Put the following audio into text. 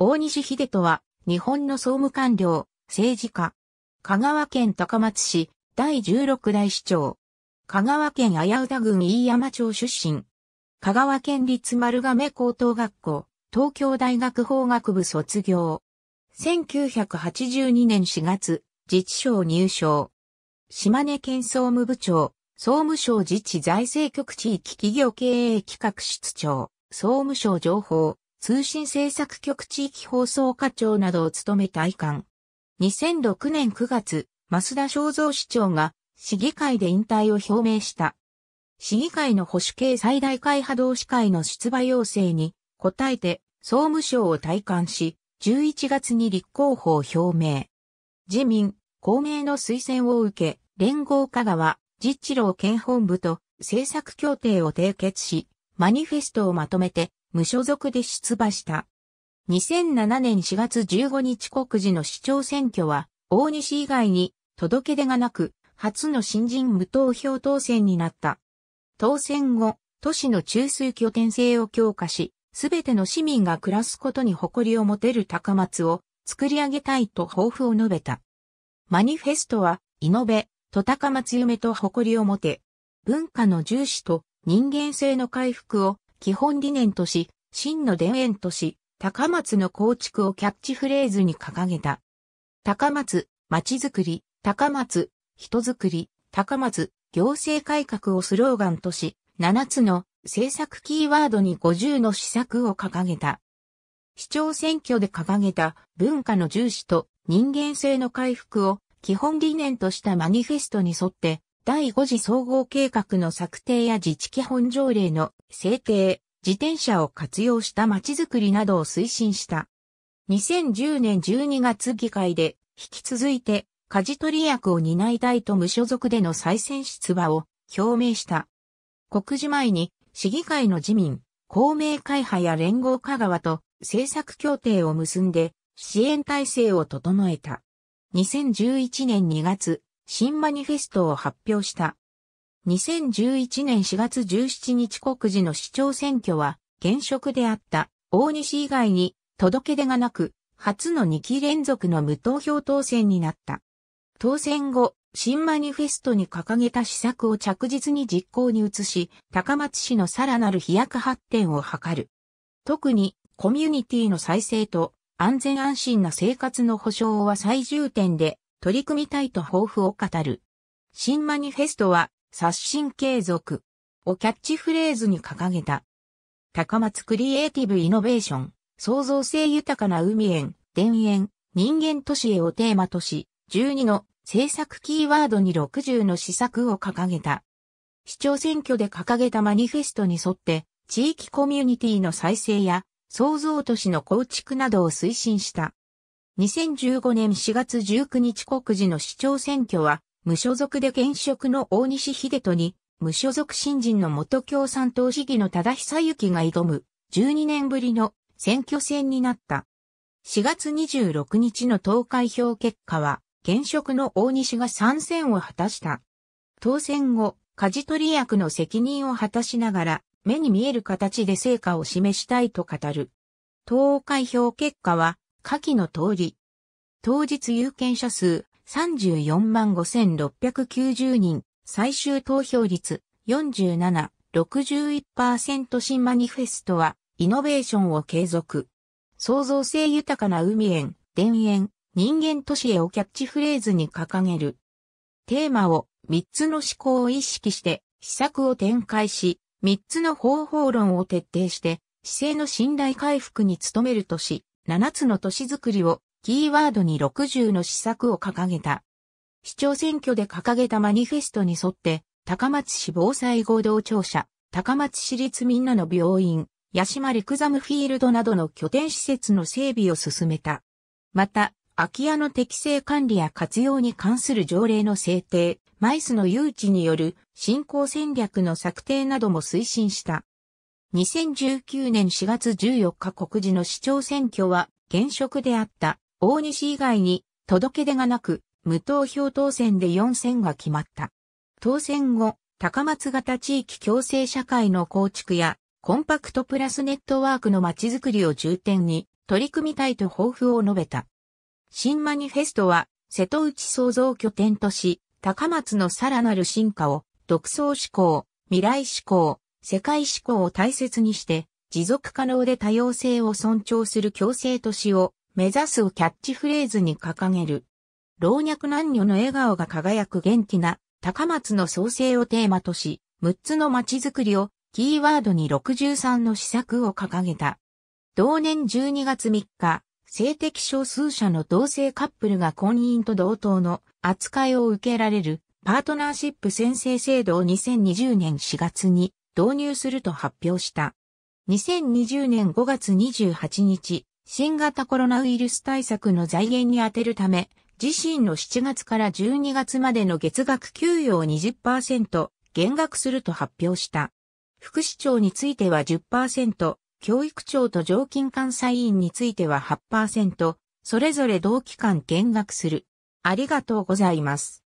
大西秀人は、日本の総務官僚、政治家。香川県高松市、第16代市長。香川県綾歌郡飯山町出身。香川県立丸亀高等学校、東京大学法学部卒業。1982年4月、自治省入省。島根県総務部長、総務省自治財政局地域企業経営企画室長、総務省情報、通信政策局地域放送課長などを務めた遺憾。2006年9月、増田正三市長が市議会で引退を表明した。市議会の保守系最大会派同士会の出馬要請に応えて総務省を退官し、11月に立候補を表明。自民、公明の推薦を受け、連合香川、実地郎県本部と政策協定を締結し、マニフェストをまとめて無所属で出馬した。2007年4月15日告示の市長選挙は、大西以外に届け出がなく、初の新人無投票当選になった。当選後、都市の中枢拠点性を強化し、すべての市民が暮らすことに誇りを持てる高松を作り上げたいと抱負を述べた。マニフェストは、イノベ、と高松夢と誇りを持て、文化の重視と人間性の回復を基本理念とし、真の田園とし、高松の構築をキャッチフレーズに掲げた。高松、町づくり、高松、人づくり、高松、行政改革をスローガンとし、7つの政策キーワードに50の施策を掲げた。市長選挙で掲げた文化の重視と人間性の回復を基本理念としたマニフェストに沿って第5次総合計画の策定や自治基本条例の制定、自転車を活用した街づくりなどを推進した。2010年12月議会で引き続いて舵取り役を担いたいと無所属での再選出馬を表明した。告示前に市議会の自民、公明会派や連合香川と政策協定を結んで支援体制を整えた。2011年2月、新マニフェストを発表した。2011年4月17日告示の市長選挙は、現職であった大西以外に届け出がなく、初の2期連続の無投票当選になった。当選後、新マニフェストに掲げた施策を着実に実行に移し、高松市のさらなる飛躍発展を図る。特に、コミュニティの再生と安全安心な生活の保障は最重点で取り組みたいと抱負を語る。新マニフェストは、刷新継続をキャッチフレーズに掲げた。高松クリエイティブイノベーション、創造性豊かな海園、田園、人間都市へをテーマとし、12の政策キーワードに60の施策を掲げた。市長選挙で掲げたマニフェストに沿って、地域コミュニティの再生や、創造都市の構築などを推進した。2015年4月19日告示の市長選挙は、無所属で現職の大西秀人に、無所属新人の元共産党市議の忠久幸が挑む、12年ぶりの選挙戦になった。4月26日の投開票結果は、現職の大西が参戦を果たした。当選後、舵取り役の責任を果たしながら、目に見える形で成果を示したいと語る。投開票結果は、下記の通り。当日有権者数34万5690人、最終投票率47、61%新マニフェストは、イノベーションを継続。創造性豊かな海園、田園、人間都市へをキャッチフレーズに掲げる。テーマを3つの思考を意識して施策を展開し、3つの方法論を徹底して、姿勢の信頼回復に努めるとし、7つの都市づくりをキーワードに60の施策を掲げた。市長選挙で掲げたマニフェストに沿って、高松市防災合同庁舎、高松市立みんなの病院、八島リクザムフィールドなどの拠点施設の整備を進めた。また、空き家の適正管理や活用に関する条例の制定、マイスの誘致による振興戦略の策定なども推進した。2019年4月14日告示の市長選挙は、現職であった大西以外に届け出がなく、無投票当選で4選が決まった。当選後、高松型地域共生社会の構築や、コンパクトプラスネットワークの街づくりを重点に取り組みたいと抱負を述べた。新マニフェストは、瀬戸内創造拠点とし、高松のさらなる進化を、独創志向、未来志向、世界志向を大切にして、持続可能で多様性を尊重する共生都市を目指すをキャッチフレーズに掲げる。老若男女の笑顔が輝く元気な高松の創生をテーマとし、6つの街づくりをキーワードに63の施策を掲げた。同年12月3日、性的少数者の同性カップルが婚姻と同等の扱いを受けられるパートナーシップ宣誓制度を2020年4月に導入すると発表した。2020年5月28日、新型コロナウイルス対策の財源に充てるため、自身の7月から12月までの月額給与を20%減額すると発表した。副市長については10%、教育長と常勤監査委員については8%、それぞれ同期間減額する。ありがとうございます。